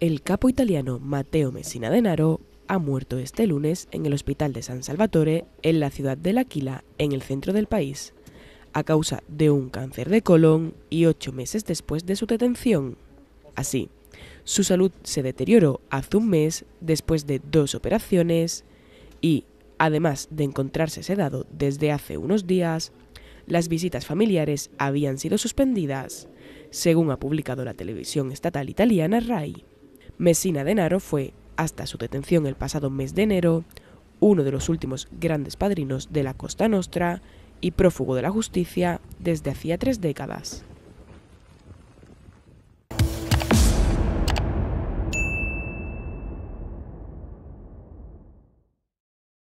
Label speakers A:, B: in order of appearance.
A: El capo italiano Matteo Messina Denaro ha muerto este lunes en el hospital de San Salvatore, en la ciudad de L'Aquila, en el centro del país, a causa de un cáncer de colon y ocho meses después de su detención. Así, su salud se deterioró hace un mes después de dos operaciones y, además de encontrarse sedado desde hace unos días, las visitas familiares habían sido suspendidas, según ha publicado la televisión estatal italiana RAI. Messina Denaro fue, hasta su detención el pasado mes de enero, uno de los últimos grandes padrinos de la Costa Nostra y prófugo de la justicia desde hacía tres décadas.